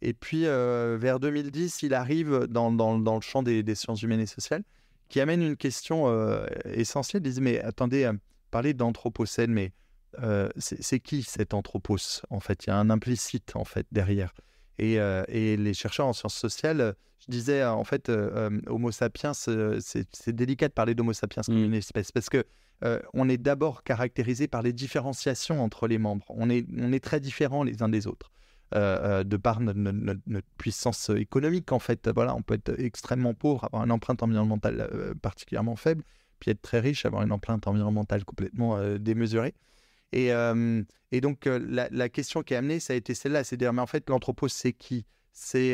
Et puis, vers 2010, il arrive dans, le champ des, sciences humaines et sociales, qui amène une question essentielle. Il dit, mais attendez, parler d'anthropocène, mais euh, c'est qui cet anthropos En fait, il y a un implicite en fait derrière. Et, euh, les chercheurs en sciences sociales, je disais en fait, euh, Homo sapiens, c'est délicat de parler d'Homo sapiens comme mmh. une espèce parce que on est d'abord caractérisé par les différenciations entre les membres. On est, on est très différents les uns des autres. de par notre, puissance économique. En fait, voilà, on peut être extrêmement pauvre, avoir une empreinte environnementale particulièrement faible, puis être très riche, avoir une empreinte environnementale complètement démesurée. Et, et donc, la, question qui est amenée, ça a été celle-là c'est de dire, mais en fait, l'anthropos c'est qui C'est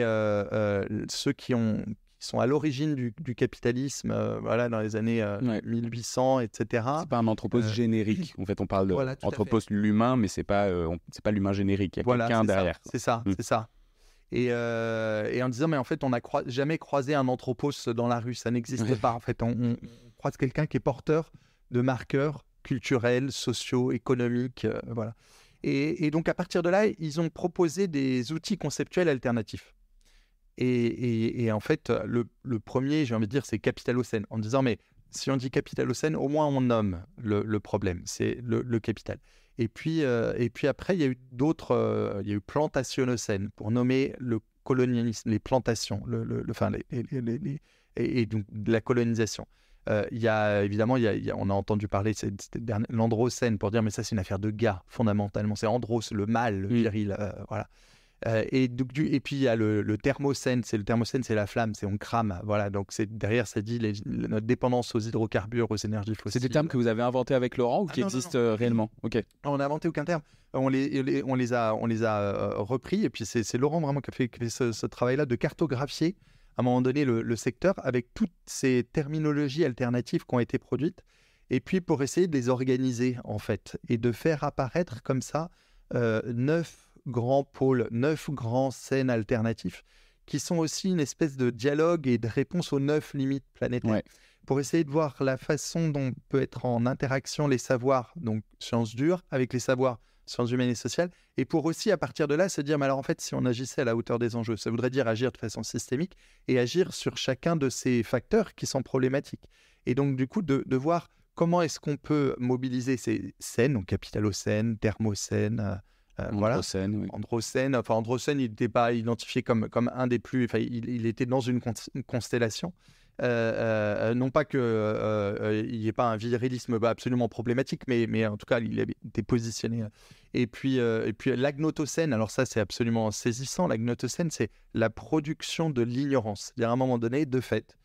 ceux qui, ont, qui sont à l'origine du, capitalisme, voilà, dans les années 1800, etc. n'est pas un anthropos générique. En fait, on parle d'anthropos l'humain, mais c'est pas, c'est pas l'humain générique. Il y a quelqu'un derrière. C'est ça, c'est ça. Mmh. Et, en disant mais en fait on n'a jamais croisé un anthropos dans la rue ça n'existe pas en fait on, on croise quelqu'un qui est porteur de marqueurs culturels, sociaux, économiques. Euh, voilà. Et, donc, à partir de là, ils ont proposé des outils conceptuels alternatifs. Et, en fait, le, premier, j'ai envie de dire, c'est capitalocène, en disant, mais si on dit capitalocène, au moins on nomme le, problème, c'est le, capital. Et puis, euh, et puis après, il y a eu d'autres, euh, il y a eu plantationocène, pour nommer le colonialisme, les plantations, le, et donc la colonisation. Euh, il y a évidemment, on a entendu parler de l'androcène pour dire, mais ça c'est une affaire de gars fondamentalement. C'est andros, le mâle, viril, euh, voilà. Euh, et, et puis il y a le, thermocène, c'est le thermocène, c'est la flamme, c'est on crame, voilà. Donc c'est derrière ça dit notre dépendance aux hydrocarbures, aux énergies fossiles. C'est des termes que vous avez inventés avec Laurent ou ah qui existent réellement On n'a inventé aucun terme. On les, a, repris et puis c'est Laurent vraiment qui a fait, ce travail-là de cartographier à un moment donné le, secteur avec toutes ces terminologies alternatives qui ont été produites, et puis pour essayer de les organiser en fait, et de faire apparaître comme ça euh, neuf grands pôles, neuf grands scènes alternatives, qui sont aussi une espèce de dialogue et de réponse aux neuf limites planétaires. Pour essayer de voir la façon dont peut être en interaction les savoirs, donc sciences dures, avec les savoirs sciences humaines et sociales, et pour aussi à partir de là se dire, mais alors en fait, si on agissait à la hauteur des enjeux, ça voudrait dire agir de façon systémique et agir sur chacun de ces facteurs qui sont problématiques. Et donc du coup, de, de voir comment est-ce qu'on peut mobiliser ces scènes, donc capitalocène, thermocène, euh, euh Androcène, Androcène, enfin Androcène, il n'était pas identifié comme, comme un des plus, enfin, il, était dans une constellation, euh, euh, euh, non pas qu'il il n'y ait pas un virilisme absolument problématique, mais, en tout cas, il était positionné. Et puis, et puis l'agnotocène, alors ça, c'est absolument saisissant. L'agnotocène, c'est la production de l'ignorance. C'est-à-dire, à un moment donné, de fait,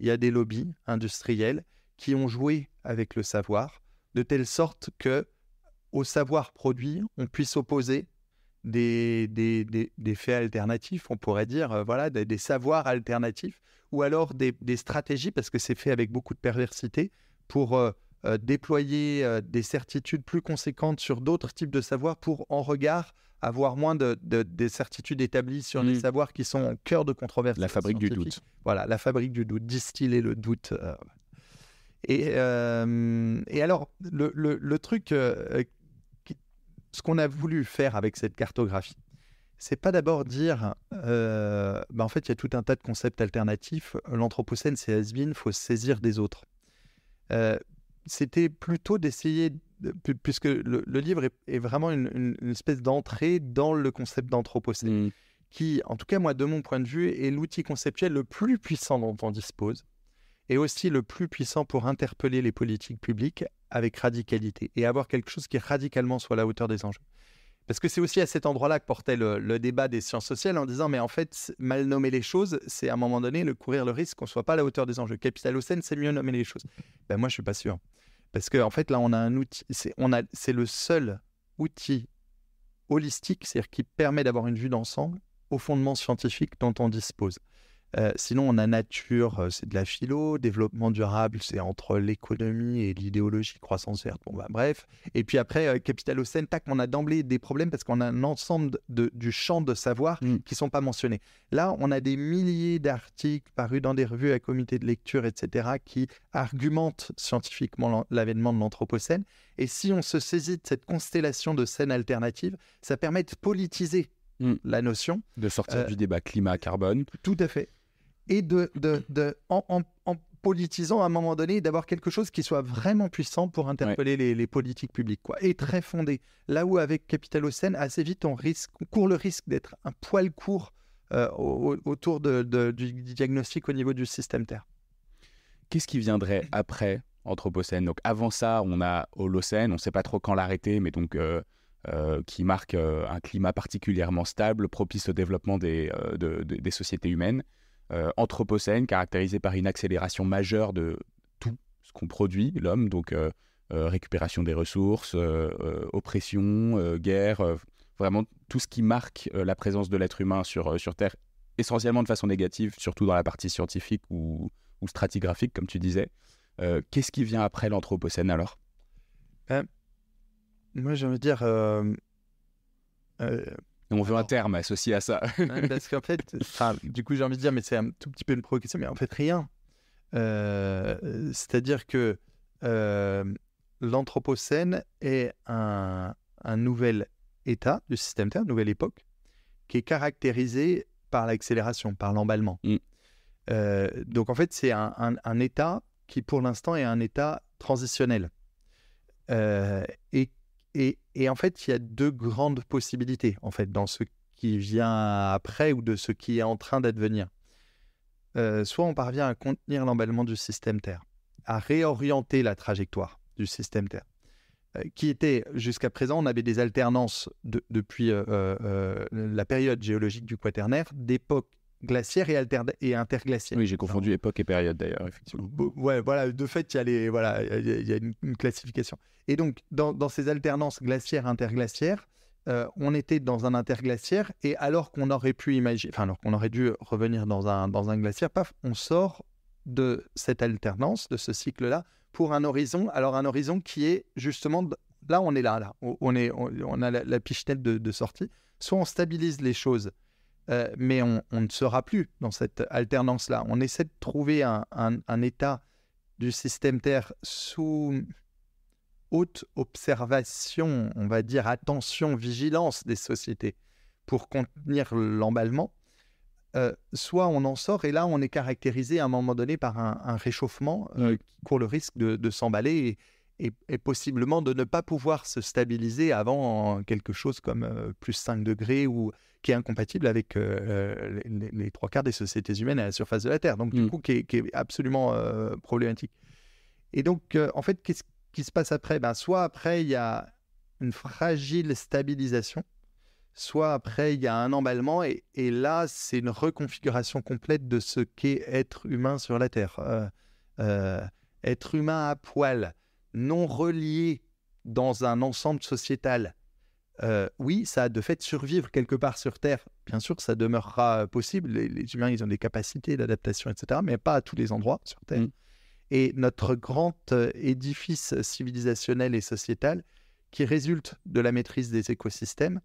il y a des lobbies industriels qui ont joué avec le savoir, de telle sorte que au savoir produit, on puisse opposer des, faits alternatifs, on pourrait dire, voilà, des, savoirs alternatifs, ou alors des, stratégies, parce que c'est fait avec beaucoup de perversité, pour euh, euh, déployer euh, des certitudes plus conséquentes sur d'autres types de savoirs pour, en regard, avoir moins de, des certitudes établies sur les mm. savoirs qui sont au cœur de controverses. La fabrique du doute. Voilà, la fabrique du doute, distiller le doute. Et, et, alors, le, le truc, ce qu'on a voulu faire avec cette cartographie, c'est pas d'abord dire, euh, bah, en fait, il y a tout un tas de concepts alternatifs. L'anthropocène, c'est has il faut saisir des autres. Euh, c'était plutôt d'essayer, puisque le, livre est, vraiment une, espèce d'entrée dans le concept d'anthropocène, mm. qui, en tout cas, moi, de mon point de vue, est l'outil conceptuel le plus puissant dont on dispose, et aussi le plus puissant pour interpeller les politiques publiques avec radicalité et avoir quelque chose qui radicalement soit à la hauteur des enjeux. Parce que c'est aussi à cet endroit-là que portait le, débat des sciences sociales en disant, mais en fait, mal nommer les choses, c'est à un moment donné le courir le risque qu'on ne soit pas à la hauteur des enjeux. Capitalocène, c'est mieux nommer les choses. Ben, moi, je suis pas sûr. Parce que en fait, là, on a un outil, c'est, c'est le seul outil holistique, c'est-à-dire qui permet d'avoir une vue d'ensemble au fondement scientifique dont on dispose. Euh, sinon, on a nature, euh, c'est de la philo. Développement durable, c'est entre l'économie et l'idéologie, croissance verte. Bon, bah, bref. Et puis après, euh, tac, on a d'emblée des problèmes parce qu'on a un ensemble du champ de savoir hmm. qui ne sont pas mentionnés. Là, on a des milliers d'articles parus dans des revues à comité de lecture, etc., qui argumentent scientifiquement l'avènement de l'Anthropocène. Et si on se saisit de cette constellation de scènes alternatives, ça permet de politiser hmm. la notion. De sortir euh, du débat climat-carbone. Tout à fait et de, de, en, en, politisant à un moment donné, d'avoir quelque chose qui soit vraiment puissant pour interpeller les, politiques publiques, quoi, et très fondé. Là où avec Capitalocène, assez vite, on, risque, on court le risque d'être un poil court euh, autour de, du, diagnostic au niveau du système Terre. Qu'est-ce qui viendrait après Anthropocène Donc avant ça, on a Holocène, on ne sait pas trop quand l'arrêter, mais donc euh, euh, qui marque un climat particulièrement stable, propice au développement des, des sociétés humaines. Euh, anthropocène, caractérisé par une accélération majeure de tout ce qu'on produit, l'homme, donc euh, euh, récupération des ressources, oppression, guerre, vraiment tout ce qui marque la présence de l'être humain sur, sur Terre, essentiellement de façon négative, surtout dans la partie scientifique ou, stratigraphique, comme tu disais. Qu'est-ce qui vient après l'anthropocène alors ben, Moi, j'ai envie dire on veut un terme associé à ça. parce qu'en fait, du coup, j'ai envie de dire, mais c'est un tout petit peu une provocation, mais en fait, rien. Euh, c'est-à-dire que euh, l'Anthropocène est un, nouvel état du système Terre, une nouvelle époque, qui est caractérisée par l'accélération, par l'emballement. Mm. Euh, donc, en fait, c'est un, état qui, pour l'instant, est un état transitionnel. et et, en fait, il y a deux grandes possibilités en fait dans ce qui vient après ou de ce qui est en train d'advenir. Euh, soit on parvient à contenir l'emballement du système Terre, à réorienter la trajectoire du système Terre, euh, qui était jusqu'à présent, on avait des alternances depuis euh, la période géologique du Quaternaire, d'époque glaciaire et, et interglaciaire. Oui, j'ai confondu époque et période d'ailleurs, effectivement. Ouais, voilà, de fait, il y a, voilà, il y a une, classification. Et donc, dans, dans ces alternances glaciaire-interglaciaire, euh, on était dans un interglaciaire et alors qu'on aurait pu imaginer, enfin, alors qu'on aurait dû revenir dans un, dans un glaciaire, paf, on sort de cette alternance, de ce cycle-là, pour un horizon, alors un horizon qui est justement, là on est là, là, on, est, on, a la, pichenette de, de sortie, soit on stabilise les choses euh, mais on, ne sera plus dans cette alternance-là. On essaie de trouver un, état du système Terre sous haute observation, on va dire attention, vigilance des sociétés pour contenir l'emballement. Euh, soit on en sort et là on est caractérisé à un moment donné par un, réchauffement euh, qui court le risque de, de s'emballer et, possiblement de ne pas pouvoir se stabiliser avant quelque chose comme euh, plus 5 degrés ou qui est incompatible avec euh, euh, les, trois quarts des sociétés humaines à la surface de la Terre. Donc, du mm. coup, qui est, absolument problématique. Et donc, en fait, qu'est-ce qui se passe après ben, Soit après, il y a une fragile stabilisation, soit après, il y a un emballement, et, et là, c'est une reconfiguration complète de ce qu'est être humain sur la Terre. être humain à poil, non reliés dans un ensemble sociétal, euh, oui, ça a de fait survivre quelque part sur Terre. Bien sûr, ça demeurera euh, possible. Les, humains, ils ont des capacités d'adaptation, etc., mais pas à tous les endroits sur Terre. Mm. Et notre grand euh, édifice civilisationnel et sociétal, qui résulte de la maîtrise des écosystèmes,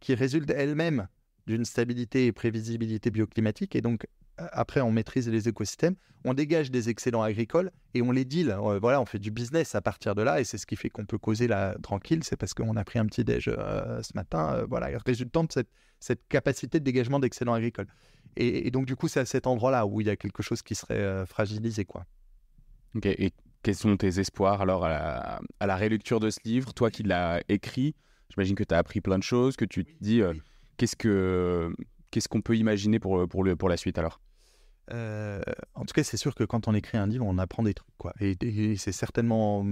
qui résulte elle-même d'une stabilité et prévisibilité bioclimatique. Et donc, après, on maîtrise les écosystèmes, on dégage des excédents agricoles et on les deal. Euh, voilà, on fait du business à partir de là. Et c'est ce qui fait qu'on peut causer la tranquille. C'est parce qu'on a pris un petit déj euh, ce matin. Euh, voilà, résultant de cette, capacité de dégagement d'excédents agricoles. Et, donc, du coup, c'est à cet endroit-là où il y a quelque chose qui serait fragilisé. quoi. Et quels sont tes espoirs alors à la, rélecture de ce livre Toi qui l'as écrit, j'imagine que tu as appris plein de choses, que tu te dis. Qu'est-ce que qu'est-ce qu'on peut imaginer pour pour pour la suite alors euh, En tout cas, c'est sûr que quand on écrit un livre, on apprend des trucs quoi. Et, c'est certainement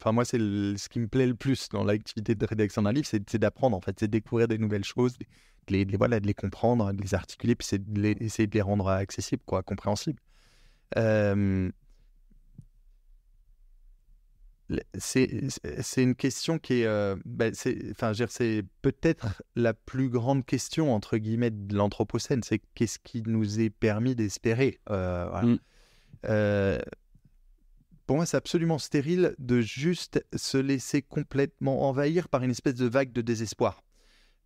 Enfin, moi, c'est ce qui me plaît le plus dans l'activité de rédaction d'un livre, c'est d'apprendre, en fait, c'est de découvrir des nouvelles choses, de les, voilà, de les comprendre, de les articuler, puis c'est d'essayer de, de les rendre accessibles, quoi, compréhensibles. Euh, c'est une question qui est, ben c'est peut-être la plus grande question entre guillemets de l'anthropocène, c'est qu'est-ce qui nous est permis d'espérer. Euh, mmh. euh, pour moi, c'est absolument stérile de juste se laisser complètement envahir par une espèce de vague de désespoir.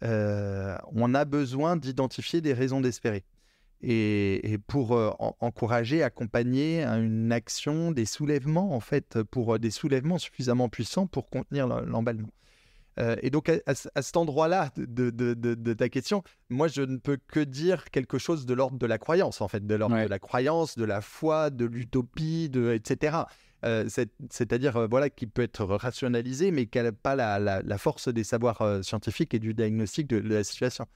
on a besoin d'identifier des raisons d'espérer et, pour euh, encourager, accompagner hein, une action des soulèvements, en fait, pour euh, des soulèvements suffisamment puissants pour contenir l'emballement. Euh, et donc, à, cet endroit-là de, ta question, moi, je ne peux que dire quelque chose de l'ordre de la croyance, en fait, de l'ordre de la croyance, de la foi, de l'utopie, etc. C'est-à-dire, voilà, qui peut être rationalisé, mais qui n'a pas la, force des savoirs scientifiques et du diagnostic de, la situation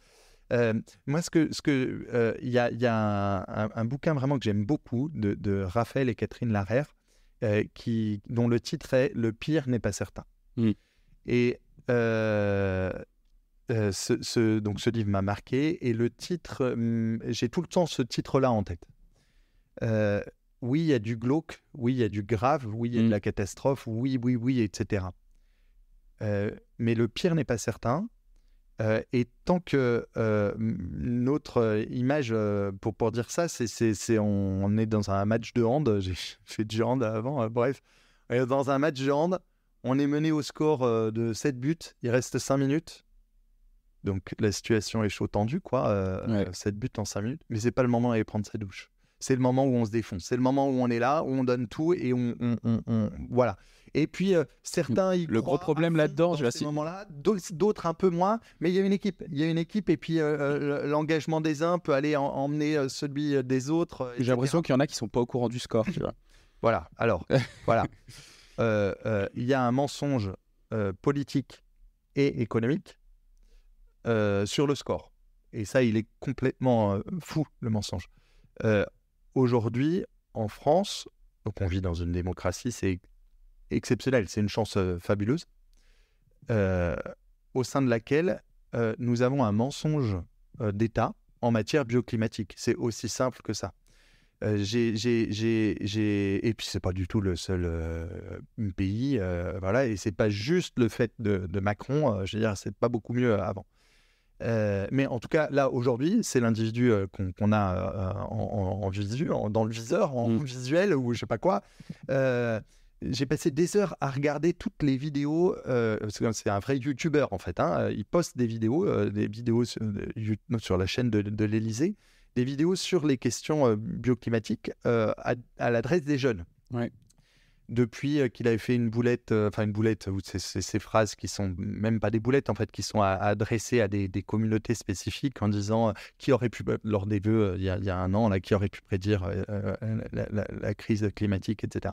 moi, ce que, ce que, il y a, y a un, bouquin vraiment que j'aime beaucoup de, Raphaël et Catherine Larère, qui, dont le titre est Le pire n'est pas certain. Mmh. Et ce, donc ce livre m'a marqué et le titre, mmh, j'ai tout le temps ce titre-là en tête. oui, il y a du glauque, oui, il y a du grave, oui, il y a de mmh. la catastrophe, oui, oui, oui, etc. mais le pire n'est pas certain. Euh, et tant que notre euh, euh, image, pour, pour dire ça, c'est on, on, est dans un match de hand, j'ai fait du hand avant, bref, dans un match de hand, on est mené au score de 7 buts, il reste 5 minutes. Donc la situation est chaud tendue, quoi, 7 buts en 5 minutes, mais c'est pas le moment d'aller prendre sa douche. C'est le moment où on se défonce, c'est le moment où on est là, où on donne tout et on, on, on voilà. Et puis euh, certains, ils le gros problème là-dedans, je ce moment là d'autres un peu moins, mais il y a une équipe, il y a une équipe, et puis euh, euh, l'engagement des uns peut aller emmener celui des autres. J'ai l'impression qu'il y en a qui sont pas au courant du score, tu vois. Voilà. Alors, voilà. Il y a un mensonge politique et économique sur le score. Et ça, il est complètement fou, le mensonge. Aujourd'hui, en France, donc on vit dans une démocratie, c'est exceptionnel c'est une chance euh, fabuleuse, euh, au sein de laquelle euh, nous avons un mensonge d'État en matière bioclimatique. C'est aussi simple que ça. j'ai, j'ai, et puis c'est pas du tout le seul pays, euh, voilà, et c'est pas juste le fait de, Macron, je veux dire, c'est pas beaucoup mieux avant. mais en tout cas, là aujourd'hui, c'est l'individu qu'on, a en, dans le viseur, en mm. visuel ou je sais pas quoi, j'ai passé des heures à regarder toutes les vidéos. Euh, c'est un vrai YouTuber en fait. Hein, euh, il poste des vidéos, euh, des vidéos sur, la chaîne de, l'Elysée, des vidéos sur les questions bioclimatiques à, à l'adresse des jeunes. Depuis qu'il avait fait une boulette, enfin une boulette, c'est ces phrases qui sont même pas des boulettes en fait, qui sont adressées à des, communautés spécifiques en disant qui aurait pu, lors des vœux il y, a, un an, là, qui aurait pu prédire la, crise climatique, etc.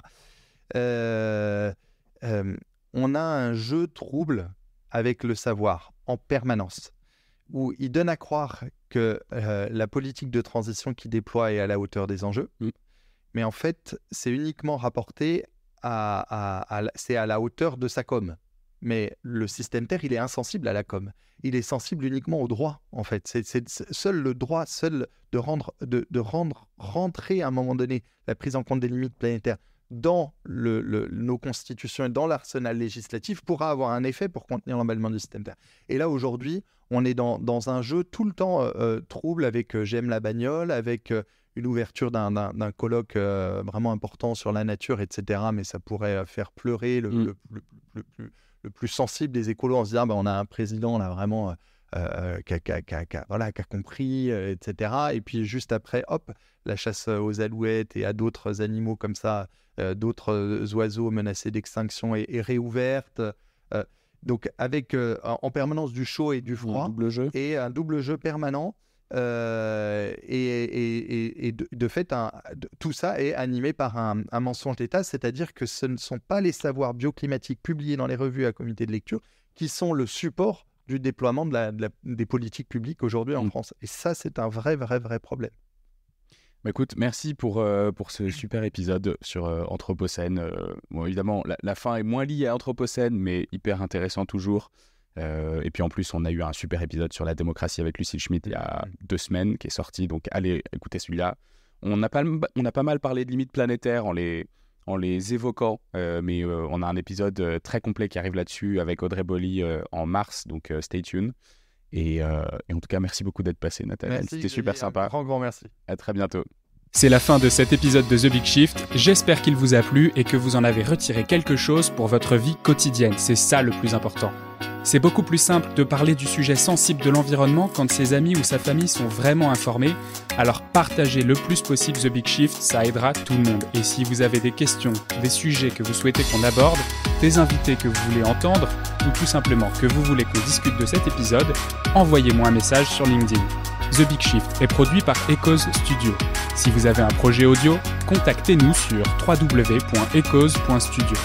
Euh, euh, on a un jeu trouble avec le savoir en permanence, où il donne à croire que euh, la politique de transition qu'il déploie est à la hauteur des enjeux, mm. mais en fait, c'est uniquement rapporté à, c'est à la hauteur de sa com. Mais le système Terre, il est insensible à la com. Il est sensible uniquement au droit, en fait. C'est seul le droit, seul de rendre, de, de rendre rentrer à un moment donné la prise en compte des limites planétaires dans le, nos constitutions et dans l'arsenal législatif pourra avoir un effet pour contenir l'emballement du système terre. Et là, aujourd'hui, on est dans, dans, un jeu tout le temps euh, euh, trouble avec euh, J'aime la bagnole, avec une ouverture d'un colloque vraiment important sur la nature, etc. Mais ça pourrait faire pleurer le, mm. le plus, sensible des écolos en se disant bah, on a un président là vraiment euh, qui a, voilà, compris, euh, etc. Et puis juste après, hop, la chasse aux alouettes et à d'autres animaux comme ça, euh, d'autres euh, oiseaux menacés d'extinction est, réouverte. donc avec en permanence du chaud et du froid. double jeu. Et un double jeu permanent. et, de, fait, tout ça est animé par un, un mensonge d'État, c'est-à-dire que ce ne sont pas les savoirs bioclimatiques publiés dans les revues à comité de lecture qui sont le support du déploiement des politiques publiques aujourd'hui en mm. France. Et ça, c'est un vrai, vrai, vrai problème. Bah, écoute, merci pour, euh, pour ce super épisode sur euh, Anthropocène. Euh, évidemment, la, fin est moins liée à Anthropocène, mais hyper intéressant toujours. et puis en plus, on a eu un super épisode sur la démocratie avec Lucille Schmitt il y a mm. deux semaines qui est sorti. Donc allez écoutez celui-là. On n'a pas, on a pas mal parlé de limites planétaires en les, en les évoquant, euh, mais euh, on a un épisode euh, très complet qui arrive là-dessus avec Audrey Bolly en mars, donc stay tuned. Et, en tout cas, merci beaucoup d'être passé, Nathalie. C'était super sympa. grand, grand merci. À très bientôt. C'est la fin de cet épisode de The Big Shift. J'espère qu'il vous a plu et que vous en avez retiré quelque chose pour votre vie quotidienne. C'est ça le plus important. C'est beaucoup plus simple de parler du sujet sensible de l'environnement quand ses amis ou sa famille sont vraiment informés, alors partagez le plus possible The Big Shift, ça aidera tout le monde. Et si vous avez des questions, des sujets que vous souhaitez qu'on aborde, des invités que vous voulez entendre, ou tout simplement que vous voulez qu'on discute de cet épisode, envoyez-moi un message sur LinkedIn. The Big Shift est produit par Echoes Studio. Si vous avez un projet audio, contactez-nous sur www.echoes.studio.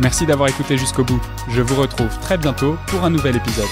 Merci d'avoir écouté jusqu'au bout. Je vous retrouve très bientôt pour un nouvel épisode.